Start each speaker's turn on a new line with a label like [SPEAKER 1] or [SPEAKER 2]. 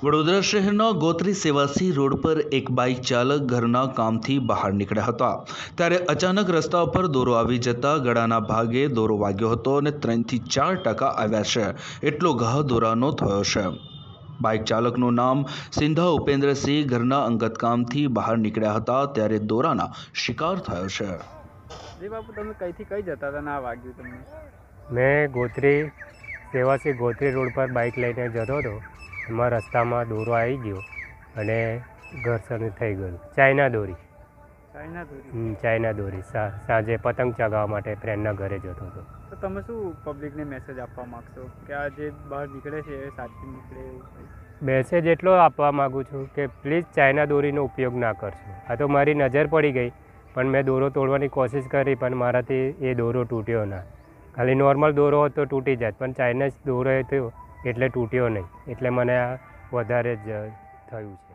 [SPEAKER 1] વડોદરા શહેરના ગોત્રી સેવાસી રોડ પર એક બાઇક ચાલક ઘરના કામથી બહાર નીકળ્યા હતા ત્યારે અચાનક રસ્તા પર દોરો આવી જતા ગળાના ભાગે દોરો વાગ્યો હતો અને ત્રણથી ચાર ટકા આવ્યા છે એટલો ઘા દોરાનો થયો છે બાઇક ચાલકનું નામ સિંધા ઉપેન્દ્રસિંહ ઘરના અંગત કામથી બહાર નીકળ્યા હતા ત્યારે દોરાના શિકાર થયો છે
[SPEAKER 2] જી બાપુ કઈ જતા ના વાગ્યું તમને
[SPEAKER 1] મેં ગોત્રી
[SPEAKER 3] સેવાસી ગોત્રી રોડ પર બાઇક લઈને જતો હતો એમાં રસ્તામાં દોરો આવી ગયો અને ઘર્ષણ થઈ ગયું ચાઇના
[SPEAKER 4] દોરી
[SPEAKER 3] ચાઇના દોરી સાંજે પતંગ ચગાવવા માટે ફ્રેન્ડના ઘરે જતો હતો
[SPEAKER 4] તો તમે શું પબ્લિકને મેસેજ આપવા માગશો કે આ જે બહાર નીકળે છે એ સાચી નીકળે
[SPEAKER 3] મેસેજ એટલો આપવા માગું છું કે પ્લીઝ ચાઇના દોરીનો ઉપયોગ ના કરશો આ તો મારી નજર પડી ગઈ પણ મેં દોરો તોડવાની કોશિશ કરી પણ મારાથી એ દોરો તૂટ્યો ના ખાલી નોર્મલ દોરો હતો તૂટી જાય પણ ચાઇનીઝ દોરો થયો એટલે તૂટ્યો નહીં એટલે મને આ વધારે જ થયું છે